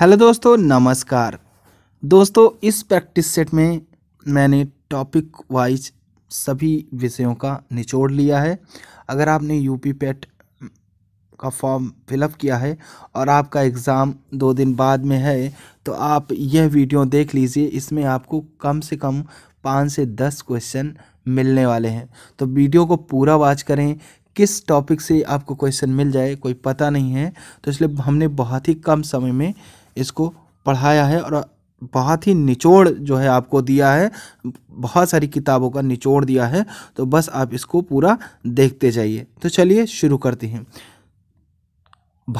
hello दोस्तों नमस्कार दोस्तों इस प्रैक्टिस सेट में मैंने टॉपिक वाइज सभी विषयों का निचोड़ लिया है अगर आपने यूपी पैट का फॉर्म फिलअप किया है और आपका एग्ज़ाम दो दिन बाद में है तो आप यह वीडियो देख लीजिए इसमें आपको कम से कम पाँच से दस क्वेश्चन मिलने वाले हैं तो वीडियो को पूरा वॉच करें किस टॉपिक से आपको क्वेश्चन मिल जाए कोई पता नहीं है तो इसलिए हमने बहुत ही कम समय में इसको पढ़ाया है और बहुत ही निचोड़ जो है आपको दिया है बहुत सारी किताबों का निचोड़ दिया है तो बस आप इसको पूरा देखते जाइए तो चलिए शुरू करते हैं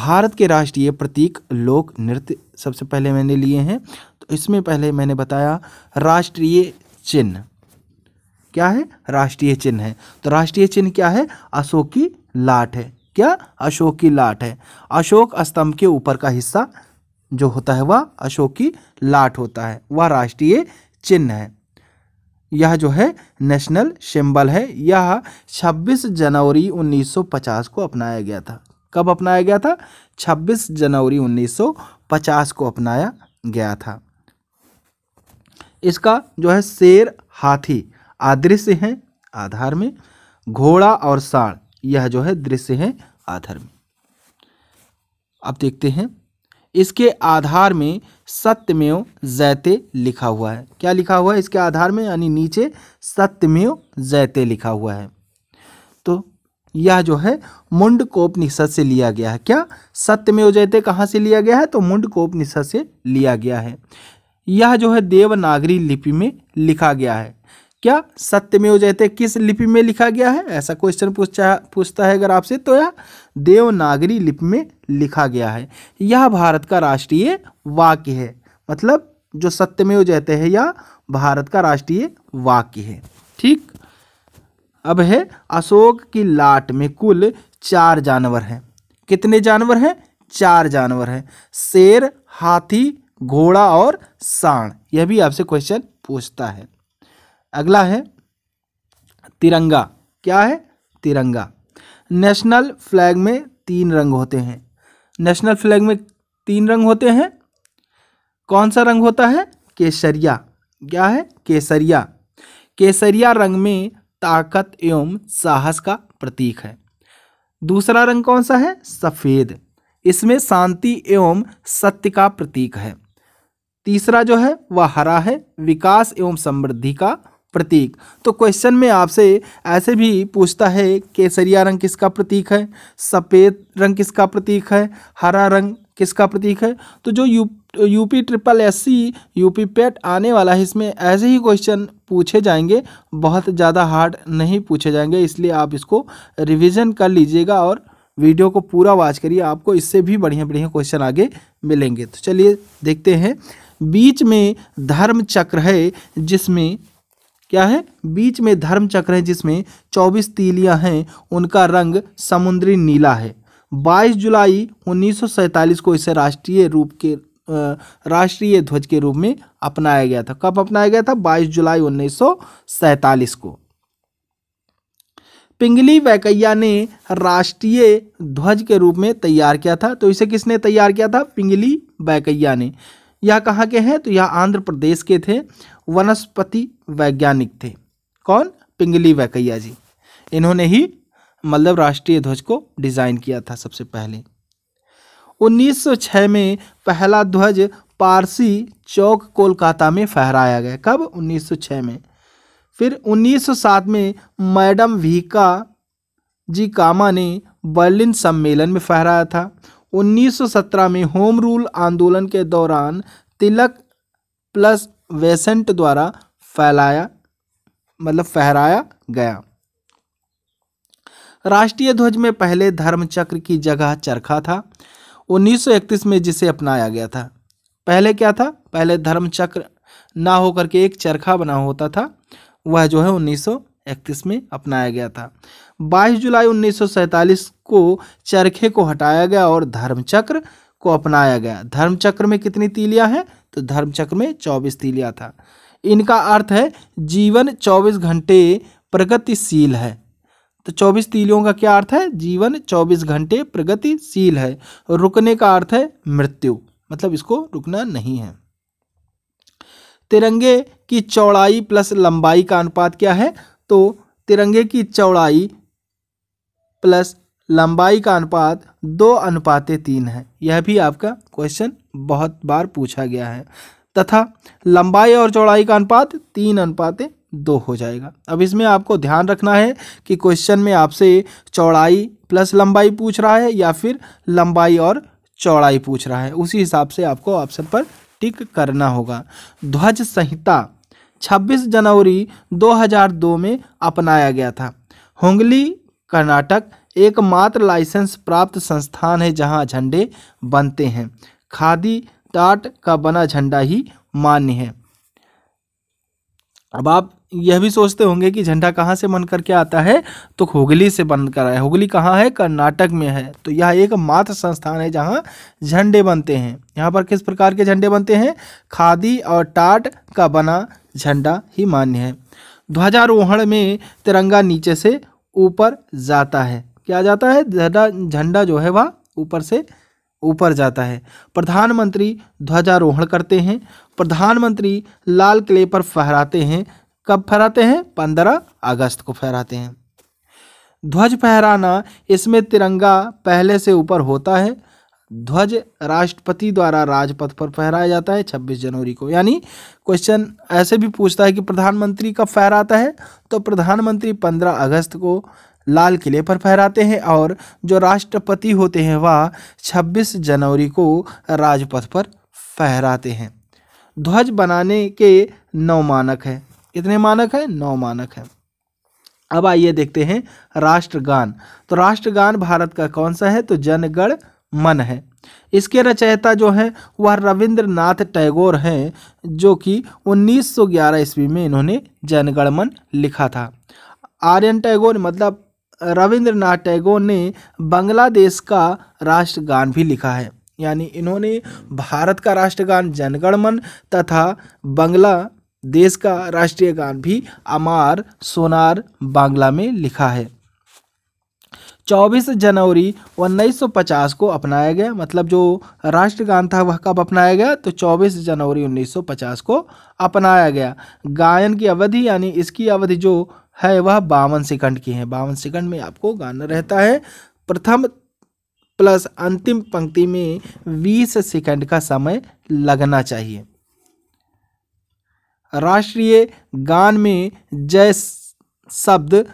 भारत के राष्ट्रीय प्रतीक लोक नृत्य सबसे पहले मैंने लिए हैं तो इसमें पहले मैंने बताया राष्ट्रीय चिन्ह क्या है राष्ट्रीय चिन्ह है तो राष्ट्रीय चिन्ह क्या है अशोक की लाट है क्या अशोक की लाट है अशोक स्तंभ के ऊपर का हिस्सा जो होता है वह अशोक की लाट होता है वह राष्ट्रीय चिन्ह है यह जो है नेशनल सिंबल है यह 26 जनवरी 1950 को अपनाया गया था कब अपनाया गया था 26 जनवरी 1950 को अपनाया गया था इसका जो है शेर हाथी आदृश्य है आधार में घोड़ा और साढ़ यह जो है दृश्य है आधार में अब देखते हैं इसके आधार में सत्यमेव जैते लिखा हुआ है क्या लिखा हुआ है इसके आधार में यानी नीचे सत्यमेव जैते लिखा हुआ है तो यह जो है मुंडकोपनिषद से लिया गया है क्या सत्यमेव जयते कहाँ से लिया गया है तो मुंडकोपनिषद से लिया गया है यह जो है देवनागरी लिपि में लिखा गया है क्या सत्यमेव जयते किस लिपि में लिखा गया है ऐसा क्वेश्चन पूछा पूछता है अगर आपसे तो यह देवनागरी लिपि में लिखा गया है यह भारत का राष्ट्रीय वाक्य है मतलब जो सत्यमेव जयते हैं यह भारत का राष्ट्रीय वाक्य है ठीक अब है अशोक की लाट में कुल चार जानवर हैं कितने जानवर हैं चार जानवर हैं शेर हाथी घोड़ा और सांड यह भी आपसे क्वेश्चन पूछता है अगला है तिरंगा क्या है तिरंगा नेशनल फ्लैग में तीन रंग होते हैं नेशनल फ्लैग में तीन रंग होते हैं कौन सा रंग होता है केसरिया क्या है केसरिया केसरिया रंग में ताकत एवं साहस का प्रतीक है दूसरा रंग कौन सा है सफ़ेद इसमें शांति एवं सत्य का प्रतीक है तीसरा जो है वह हरा है विकास एवं समृद्धि का प्रतीक तो क्वेश्चन में आपसे ऐसे भी पूछता है केसरिया रंग किसका प्रतीक है सफ़ेद रंग किसका प्रतीक है हरा रंग किसका प्रतीक है तो जो U UP triple S C UP PET e आने वाला है इसमें ऐसे ही क्वेश्चन पूछे जाएंगे बहुत ज़्यादा हार्ड नहीं पूछे जाएंगे इसलिए आप इसको रिविज़न कर लीजिएगा और वीडियो को पूरा वॉच करिए आपको इससे भी बढ़िया बढ़िया क्वेश्चन आगे मिलेंगे तो चलिए देखते हैं बीच में धर्म चक्र है जिसमें क्या है बीच में धर्म चक्र है जिसमें चौबीस तीलियां हैं उनका रंग समुद्री नीला है 22 जुलाई उन्नीस को इसे राष्ट्रीय रूप के राष्ट्रीय ध्वज के रूप में अपनाया गया था कब अपनाया गया था 22 जुलाई उन्नीस को पिंगली वैकैया ने राष्ट्रीय ध्वज के रूप में तैयार किया था तो इसे किसने तैयार किया था पिंगली वैकैया ने यह कहाँ के हैं तो यह आंध्र प्रदेश के थे वनस्पति वैज्ञानिक थे कौन पिंगली वैकैया जी इन्होंने ही मतलब राष्ट्रीय ध्वज को डिज़ाइन किया था सबसे पहले 1906 में पहला ध्वज पारसी चौक कोलकाता में फहराया गया कब 1906 में फिर 1907 में मैडम वीका जी कामा ने बर्लिन सम्मेलन में फहराया था 1917 में होम रूल आंदोलन के दौरान तिलक प्लस वेसेंट द्वारा फैलाया मतलब फहराया गया राष्ट्रीय ध्वज में पहले धर्म चक्र की जगह चरखा था 1931 में जिसे अपनाया गया था पहले क्या था पहले धर्म चक्र ना होकर के एक चरखा बना होता था वह जो है उन्नीस सौ इकतीस में अपनाया गया था 22 जुलाई 1947 को चरखे को हटाया गया और धर्मचक्र को अपनाया गया धर्मचक्र में कितनी तीलियां हैं तो धर्मचक्र में 24 तीलियां था इनका अर्थ है जीवन 24 घंटे प्रगतिशील है तो 24 तीलियों का क्या अर्थ है जीवन 24 घंटे प्रगतिशील है रुकने का अर्थ है मृत्यु मतलब इसको रुकना नहीं है तिरंगे की चौड़ाई प्लस लंबाई का अनुपात क्या है तो तिरंगे की चौड़ाई प्लस लंबाई का अनुपात दो अनुपात तीन है यह भी आपका क्वेश्चन बहुत बार पूछा गया है तथा लंबाई और चौड़ाई का अनुपात तीन अनुपात दो हो जाएगा अब इसमें आपको ध्यान रखना है कि क्वेश्चन में आपसे चौड़ाई प्लस लंबाई पूछ रहा है या फिर लंबाई और चौड़ाई पूछ रहा है उसी हिसाब से आपको ऑप्शन पर टिक करना होगा ध्वज संहिता 26 जनवरी 2002 में अपनाया गया था होंगली कर्नाटक एकमात्र लाइसेंस प्राप्त संस्थान है जहां झंडे बनते हैं खादी टाट का बना झंडा ही मान्य है अब आप यह भी सोचते होंगे कि झंडा कहाँ से बन करके आता है तो हुगली से बन कर आया हुगली कहाँ है कर्नाटक में है तो यह एक मात्र संस्थान है जहाँ झंडे बनते हैं यहाँ पर किस प्रकार के झंडे बनते हैं खादी और टाट का बना झंडा ही मान्य है ध्वजारोहण में तिरंगा नीचे से ऊपर जाता है क्या जाता है झंडा झंडा जो है वह ऊपर से ऊपर जाता है प्रधानमंत्री ध्वजारोहण करते हैं प्रधानमंत्री लाल किले पर फहराते हैं कब फहराते हैं पंद्रह अगस्त को फहराते हैं ध्वज फहराना इसमें तिरंगा पहले से ऊपर होता है ध्वज राष्ट्रपति द्वारा राजपथ पर फहराया जाता है 26 जनवरी को यानी क्वेश्चन ऐसे भी पूछता है कि प्रधानमंत्री कब फहराता है तो प्रधानमंत्री 15 अगस्त को लाल किले पर फहराते हैं और जो राष्ट्रपति होते हैं वह 26 जनवरी को राजपथ पर फहराते हैं ध्वज बनाने के नौ मानक हैं कितने मानक हैं नौ मानक हैं अब आइए देखते हैं राष्ट्रगान तो राष्ट्रगान भारत का कौन सा है तो जनगण मन है इसके रचयिता जो हैं वह रविंद्रनाथ टैगोर हैं जो कि 1911 ईस्वी में इन्होंने जनगणमन लिखा था आर्यन टैगोर मतलब रविंद्रनाथ टैगोर ने बांग्लादेश का राष्ट्रगान भी लिखा है यानी इन्होंने भारत का राष्ट्रगान जनगणमन तथा बांग्ला देश का राष्ट्रीय गान भी अमार सोनार बांग्ला में लिखा है 24 जनवरी 1950 को अपनाया गया मतलब जो राष्ट्रगान था वह कब अपनाया गया तो 24 जनवरी 1950 को अपनाया गया गायन की अवधि यानी इसकी अवधि जो है वह बावन सेकंड की है बावन सेकंड में आपको गाना रहता है प्रथम प्लस अंतिम पंक्ति में 20 सेकंड का समय लगना चाहिए राष्ट्रीय गान में जय शब्द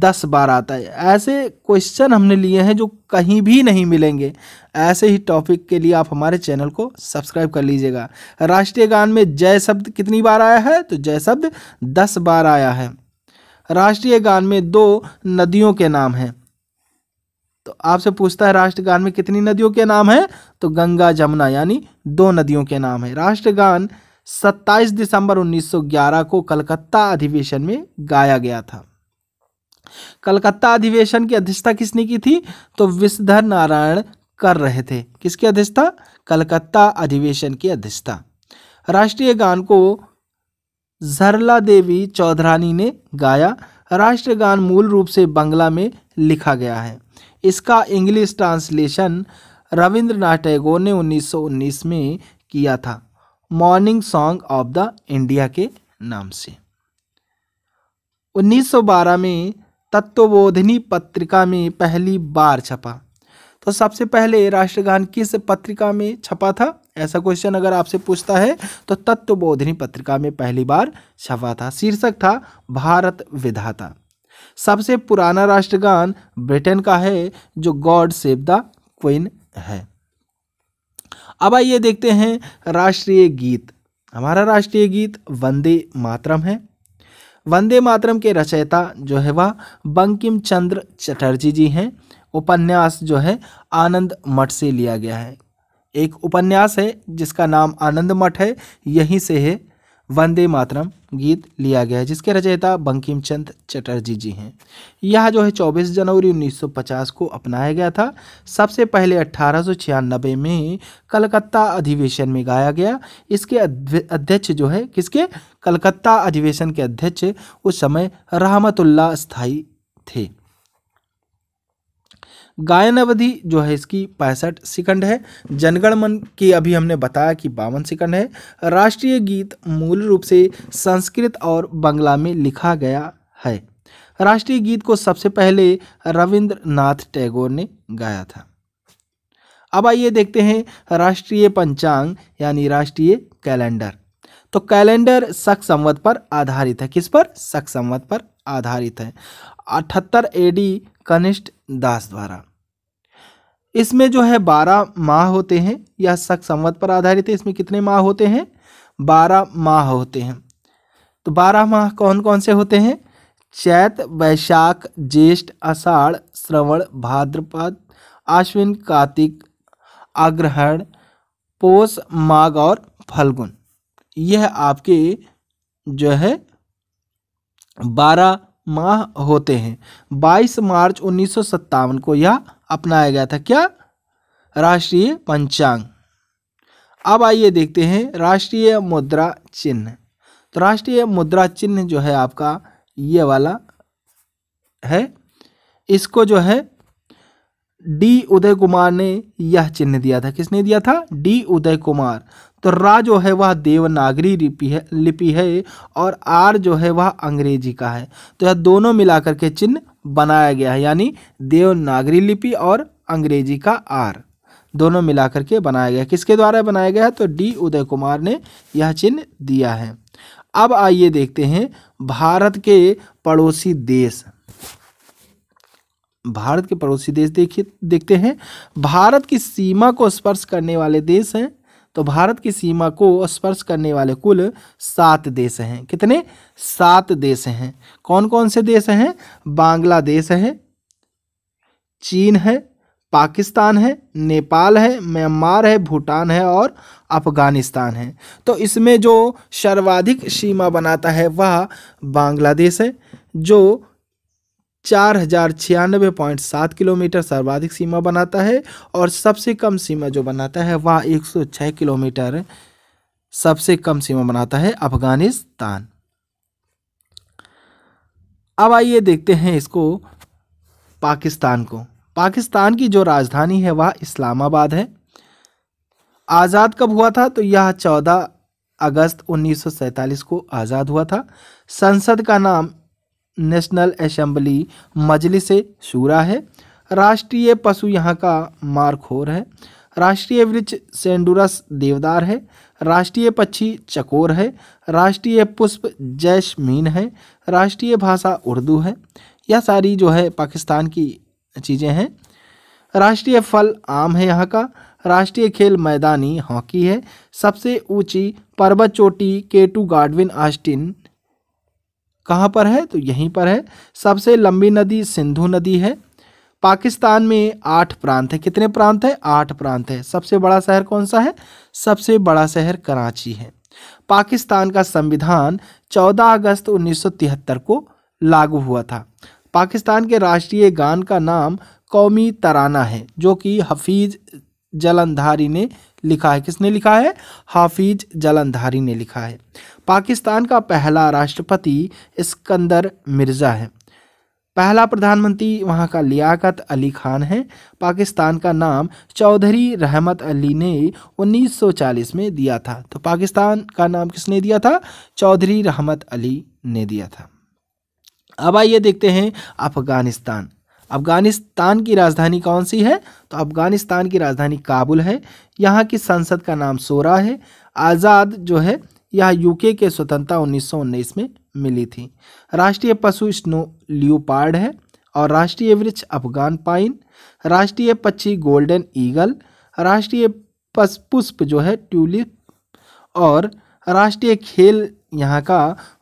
दस बार आता है ऐसे क्वेश्चन हमने लिए हैं जो कहीं भी नहीं मिलेंगे ऐसे ही टॉपिक के लिए आप हमारे चैनल को सब्सक्राइब कर लीजिएगा राष्ट्रीय गान में जय शब्द कितनी बार आया है तो जय शब्द दस बार आया है राष्ट्रीय गान में दो नदियों के नाम हैं तो आपसे पूछता है राष्ट्रगान में कितनी नदियों के नाम हैं तो गंगा जमुना यानी दो नदियों के नाम है राष्ट्रगान 27 दिसंबर 1911 को कलकत्ता अधिवेशन में गाया गया था कलकत्ता अधिवेशन की अध्यक्षता किसने की थी तो विश्वधर नारायण कर रहे थे किसकी अध्यक्षता कलकत्ता अधिवेशन की अध्यक्षता राष्ट्रीय गान को झरला देवी चौधरानी ने गाया राष्ट्रीय गान मूल रूप से बंगला में लिखा गया है इसका इंग्लिश ट्रांसलेशन रविंद्रनाथ टैगोर ने 1919 में किया था morning song of the India के नाम से 1912 में तत्वबोधिनी पत्रिका में पहली बार छपा तो सबसे पहले राष्ट्रगान किस पत्रिका में छपा था ऐसा क्वेश्चन अगर आपसे पूछता है तो तत्वबोधिनी पत्रिका में पहली बार छपा था शीर्षक था भारत विधाता सबसे पुराना राष्ट्रगान ब्रिटेन का है जो गॉड सेव द क्वीन है अब आइए देखते हैं राष्ट्रीय गीत हमारा राष्ट्रीय गीत वंदे मातरम है वंदे मातरम के रचयिता जो है वह बंकिम चंद्र चटर्जी जी हैं उपन्यास जो है आनंद मठ से लिया गया है एक उपन्यास है जिसका नाम आनंद मठ है यहीं से है वंदे मातरम गीत लिया गया है जिसके रचयिता बंकिम चंद चटर्जी जी हैं यह जो है 24 जनवरी 1950 को अपनाया गया था सबसे पहले अट्ठारह में कलकत्ता अधिवेशन में गाया गया इसके अध्यक्ष जो है किसके कलकत्ता अधिवेशन के अध्यक्ष उस समय रहमतुल्ला स्थाई थे गायन अवधि जो है इसकी पैंसठ सेकंड है जनगणमन की अभी हमने बताया कि बावन सेकंड है राष्ट्रीय गीत मूल रूप से संस्कृत और बंगला में लिखा गया है राष्ट्रीय गीत को सबसे पहले रविंद्रनाथ टैगोर ने गाया था अब आइए देखते हैं राष्ट्रीय पंचांग यानी राष्ट्रीय कैलेंडर तो कैलेंडर शक संवत पर आधारित है किस पर शक संवत पर आधारित है अठहत्तर एडी कनिष्ठ दास द्वारा इसमें जो है बारह माह होते हैं यह शक संवत पर आधारित है इसमें कितने माह होते हैं बारह माह होते हैं तो बारह माह कौन कौन से होते हैं चैत वैशाख ज्येष्ठ अषाढ़ श्रवण भाद्रपद आश्विन कार्तिक अग्रहण पोष माघ और फल्गुन यह आपके जो है बारह माह होते हैं 22 मार्च उन्नीस को यह अपनाया गया था क्या राष्ट्रीय पंचांग अब आइए देखते हैं राष्ट्रीय मुद्रा चिन्ह तो राष्ट्रीय मुद्रा चिन्ह जो है आपका ये वाला है इसको जो है डी उदय कुमार ने यह चिन्ह दिया था किसने दिया था डी उदय कुमार तो रा जो है वह देवनागरी लिपि है लिपि है और आर जो है वह अंग्रेजी का है तो यह दोनों मिलाकर के चिन्ह बनाया गया है यानी देवनागरी लिपि और अंग्रेजी का आर दोनों मिलाकर के बनाया गया किसके द्वारा बनाया गया है तो डी उदय कुमार ने यह चिन्ह दिया है अब आइए देखते हैं भारत के पड़ोसी देश भारत के पड़ोसी देश देखिए देखते हैं भारत की सीमा को स्पर्श करने वाले देश हैं तो भारत की सीमा को स्पर्श करने वाले कुल सात देश हैं कितने सात देश हैं कौन कौन से देश हैं बांग्लादेश है चीन है पाकिस्तान है नेपाल है म्यांमार है भूटान है और अफगानिस्तान है तो इसमें जो सर्वाधिक सीमा बनाता है वह बांग्लादेश है जो चार हजार छियानबे पॉइंट सात किलोमीटर सर्वाधिक सीमा बनाता है और सबसे कम सीमा जो बनाता है वह एक सौ छः किलोमीटर सबसे कम सीमा बनाता है अफगानिस्तान अब आइए देखते हैं इसको पाकिस्तान को पाकिस्तान की जो राजधानी है वह इस्लामाबाद है आज़ाद कब हुआ था तो यह चौदह अगस्त 1947 को आज़ाद हुआ था संसद का नाम नेशनल असम्बली मजलिस शूरा है राष्ट्रीय पशु यहाँ का मारखोर है राष्ट्रीय वृक्ष सेंडुरस देवदार है राष्ट्रीय पक्षी चकोर है राष्ट्रीय पुष्प जैस्मीन है राष्ट्रीय भाषा उर्दू है यह सारी जो है पाकिस्तान की चीज़ें हैं राष्ट्रीय फल आम है यहाँ का राष्ट्रीय खेल मैदानी हॉकी है सबसे ऊंची पर्वत चोटी केटू गार्डविन आस्टिन कहाँ पर है तो यहीं पर है सबसे लंबी नदी सिंधु नदी है पाकिस्तान में आठ प्रांत है कितने प्रांत है आठ प्रांत है सबसे बड़ा शहर कौन सा है सबसे बड़ा शहर कराची है पाकिस्तान का संविधान 14 अगस्त 1973 को लागू हुआ था पाकिस्तान के राष्ट्रीय गान का नाम कौमी तराना है जो कि हफीज जलंधारी ने लिखा है किसने लिखा है हाफिज जलंधारी ने लिखा है पाकिस्तान का पहला राष्ट्रपति इस्कंदर मिर्ज़ा है पहला प्रधानमंत्री वहाँ का लियाकत अली खान है पाकिस्तान का नाम चौधरी रहमत अली ने 1940 में दिया था तो पाकिस्तान का नाम किसने दिया था चौधरी रहमत अली ने दिया था अब आइए देखते हैं अफ़गानिस्तान अफ़गानिस्तान की राजधानी कौन सी है तो अफ़गानिस्तान की राजधानी काबुल है यहाँ की संसद का नाम सोरा है आज़ाद जो है यह यूके के स्वतंत्रता उन्नीस में मिली थी राष्ट्रीय पशु स्नो लियोपार्ड है और राष्ट्रीय वृक्ष अफगान पाइन राष्ट्रीय पक्षी गोल्डन ईगल राष्ट्रीय पुष्प जो है ट्यूलिप और राष्ट्रीय खेल यहाँ का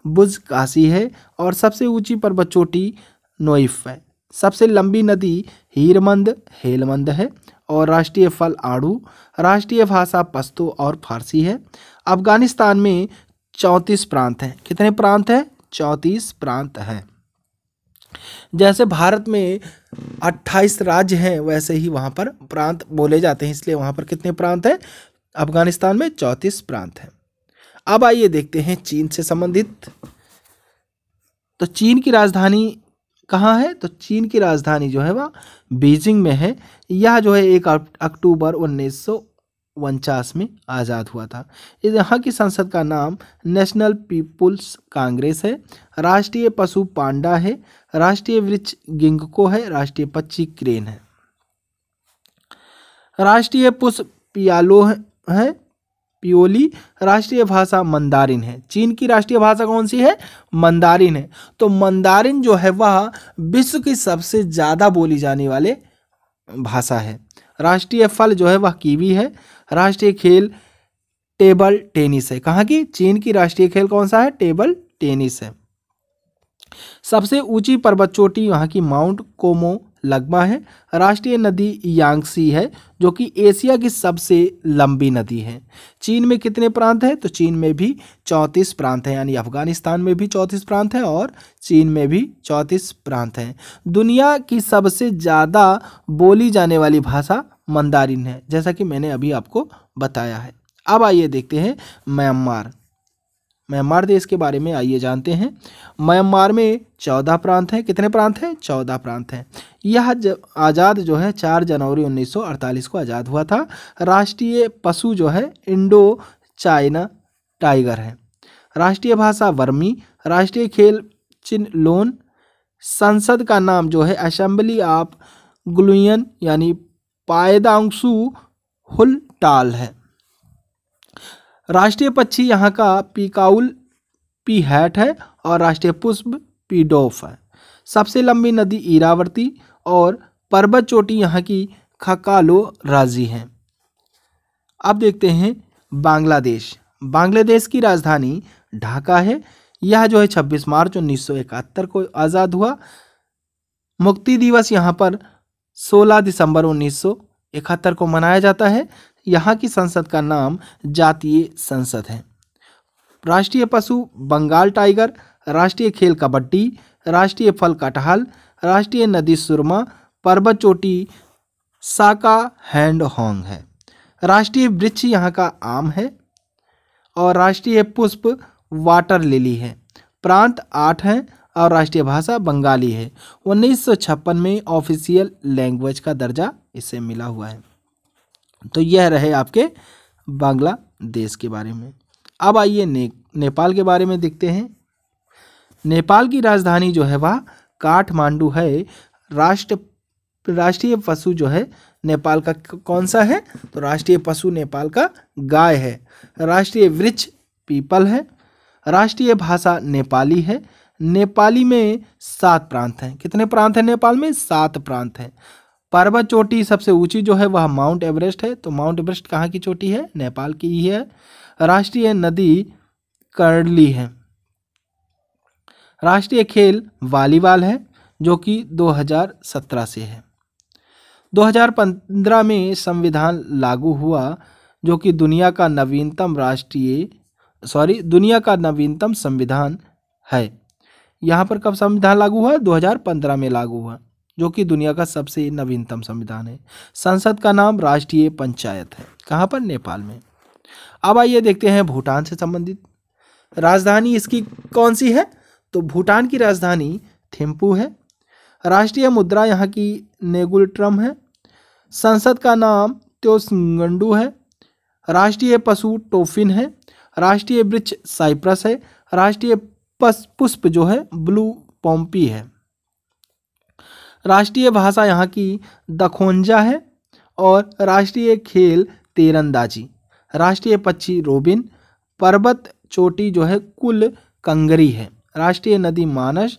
बुज काशी है और सबसे ऊंची पर्वत चोटी नोइफ है सबसे लंबी नदी हीरमंद हेलमंद है और राष्ट्रीय फल आड़ू राष्ट्रीय भाषा पश्तो और फारसी है अफगानिस्तान में चौंतीस प्रांत हैं कितने प्रांत हैं चौंतीस प्रांत हैं जैसे भारत में अट्ठाईस राज्य हैं वैसे ही वहाँ पर प्रांत बोले जाते हैं इसलिए वहाँ पर कितने प्रांत हैं अफगानिस्तान में चौंतीस प्रांत हैं अब आइए देखते हैं चीन से संबंधित तो चीन की राजधानी कहाँ है तो चीन की राजधानी जो है वह बीजिंग में है यह जो है एक अक्टूबर उन्नीस सौ उनचास में आज़ाद हुआ था यहाँ की संसद का नाम नेशनल पीपुल्स कांग्रेस है राष्ट्रीय पशु पांडा है राष्ट्रीय वृक्ष गिंगको है राष्ट्रीय पक्षी क्रेन है राष्ट्रीय पुष्प पियालो है पियोली राष्ट्रीय भाषा मंदारिन है चीन की राष्ट्रीय भाषा कौन सी है मंदारिन है तो मंदारिन जो है वह विश्व की सबसे ज़्यादा बोली जाने वाले भाषा है राष्ट्रीय फल जो है वह कीवी है राष्ट्रीय खेल टेबल टेनिस है कहाँ की चीन की राष्ट्रीय खेल कौन सा है टेबल टेनिस है सबसे ऊंची पर्वत चोटी यहाँ की माउंट कोमो लगमा है राष्ट्रीय नदी यांगसी है जो कि एशिया की सबसे लंबी नदी है चीन में कितने प्रांत हैं तो चीन में भी चौंतीस प्रांत हैं यानी अफगानिस्तान में भी चौंतीस प्रांत हैं और चीन में भी चौंतीस प्रांत हैं दुनिया की सबसे ज़्यादा बोली जाने वाली भाषा मंदारिन है जैसा कि मैंने अभी आपको बताया है अब आइए देखते हैं म्यांमार म्यांमार देश के बारे में आइए जानते हैं म्यांमार में चौदह प्रांत हैं कितने प्रांत हैं चौदह प्रांत हैं यह आज़ाद जो है चार जनवरी 1948 को आज़ाद हुआ था राष्ट्रीय पशु जो है इंडो चाइना टाइगर है राष्ट्रीय भाषा वर्मी राष्ट्रीय खेल चिन लोन संसद का नाम जो है असम्बली ऑफ ग्लुयन यानी पायदांगसू टाल है राष्ट्रीय पक्षी यहाँ का पीकाउल पी हैट है और राष्ट्रीय पुष्प पीडोफ है सबसे लंबी नदी ईरावर्ती और पर्वत चोटी यहाँ की खकालो राजी है अब देखते हैं बांग्लादेश बांग्लादेश की राजधानी ढाका है यह जो है 26 मार्च 1971 को आज़ाद हुआ मुक्ति दिवस यहाँ पर 16 दिसंबर 1971 को मनाया जाता है यहाँ की संसद का नाम जातीय संसद है राष्ट्रीय पशु बंगाल टाइगर राष्ट्रीय खेल कबड्डी राष्ट्रीय फल कटहल राष्ट्रीय नदी सुरमा पर्वत चोटी साका हैंड होंग है राष्ट्रीय वृक्ष यहाँ का आम है और राष्ट्रीय पुष्प वाटर लिली है प्रांत आठ हैं और राष्ट्रीय भाषा बंगाली है उन्नीस में ऑफिशियल लैंग्वेज का दर्जा इसे मिला हुआ है तो यह रहे आपके बांग्लादेश के बारे में अब आइए ने, नेपाल के बारे में देखते हैं नेपाल की राजधानी जो है वह काठमांडू है राष्ट्र राष्ट्रीय पशु जो है नेपाल का कौन सा है तो राष्ट्रीय पशु नेपाल का गाय है राष्ट्रीय वृक्ष पीपल है राष्ट्रीय भाषा नेपाली है नेपाली में सात प्रांत हैं कितने प्रांत हैं नेपाल में सात प्रांत हैं पर्वत चोटी सबसे ऊंची जो है वह माउंट एवरेस्ट है तो माउंट एवरेस्ट कहाँ की चोटी है नेपाल की ही है राष्ट्रीय नदी कर्णली है राष्ट्रीय खेल वॉलीबॉल है जो कि 2017 से है 2015 में संविधान लागू हुआ जो कि दुनिया का नवीनतम राष्ट्रीय सॉरी दुनिया का नवीनतम संविधान है यहाँ पर कब संविधान लागू हुआ 2015 में लागू हुआ जो कि दुनिया का सबसे नवीनतम संविधान है संसद का नाम राष्ट्रीय पंचायत है कहाँ पर नेपाल में अब आइए देखते हैं भूटान से संबंधित राजधानी इसकी कौन सी है तो भूटान की राजधानी थिम्पू है राष्ट्रीय मुद्रा यहाँ की नेगुल ट्रम है संसद का नाम त्योसंगंडू है राष्ट्रीय पशु टोफिन है राष्ट्रीय वृक्ष साइप्रस है राष्ट्रीय पुष्प जो है ब्लू पॉम्पी है राष्ट्रीय भाषा यहाँ की दखोंजा है और राष्ट्रीय खेल तेरंदाजी राष्ट्रीय पक्षी रोबिन पर्वत चोटी जो है कुल कंगरी है राष्ट्रीय नदी मानस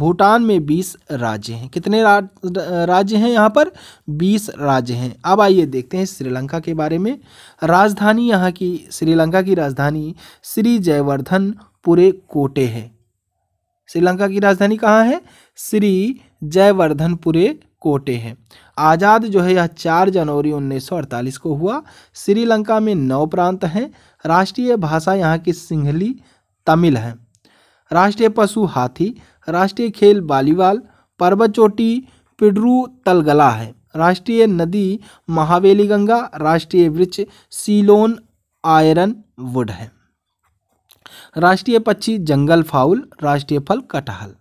भूटान में बीस राज्य हैं कितने राज्य हैं यहाँ पर बीस राज्य हैं अब आइए देखते हैं श्रीलंका के बारे में राजधानी यहाँ की श्रीलंका की राजधानी श्री जयवर्धन पूरे कोटे है श्रीलंका की राजधानी कहाँ है श्री जयवर्धनपुरे कोटे हैं आज़ाद जो है यह चार जनवरी 1948 को हुआ श्रीलंका में नौ प्रांत हैं राष्ट्रीय भाषा यहाँ की सिंहली तमिल है राष्ट्रीय पशु हाथी राष्ट्रीय खेल बालीवाल पर्वत चोटी पिडरू तलगला है राष्ट्रीय नदी महावेली गंगा राष्ट्रीय वृक्ष सीलोन आयरन वुड है राष्ट्रीय पक्षी जंगल फाउल राष्ट्रीय फल कटहल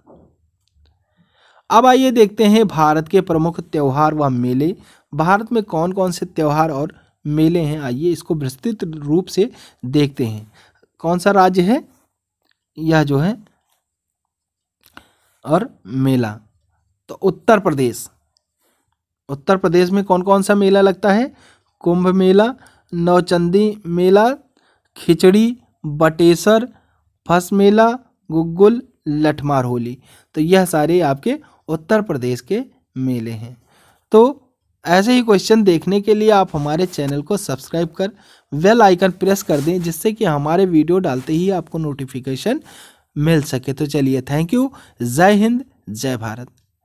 अब आइए देखते हैं भारत के प्रमुख त्यौहार व मेले भारत में कौन कौन से त्यौहार और मेले हैं आइए इसको विस्तृत रूप से देखते हैं कौन सा राज्य है यह जो है और मेला तो उत्तर प्रदेश उत्तर प्रदेश में कौन कौन सा मेला लगता है कुंभ मेला नौचंदी मेला खिचड़ी बटेसर फस मेला गुग्गुल लठमार होली तो यह सारे आपके उत्तर प्रदेश के मेले हैं तो ऐसे ही क्वेश्चन देखने के लिए आप हमारे चैनल को सब्सक्राइब कर वेल आइकन प्रेस कर दें जिससे कि हमारे वीडियो डालते ही आपको नोटिफिकेशन मिल सके तो चलिए थैंक यू जय हिंद जय भारत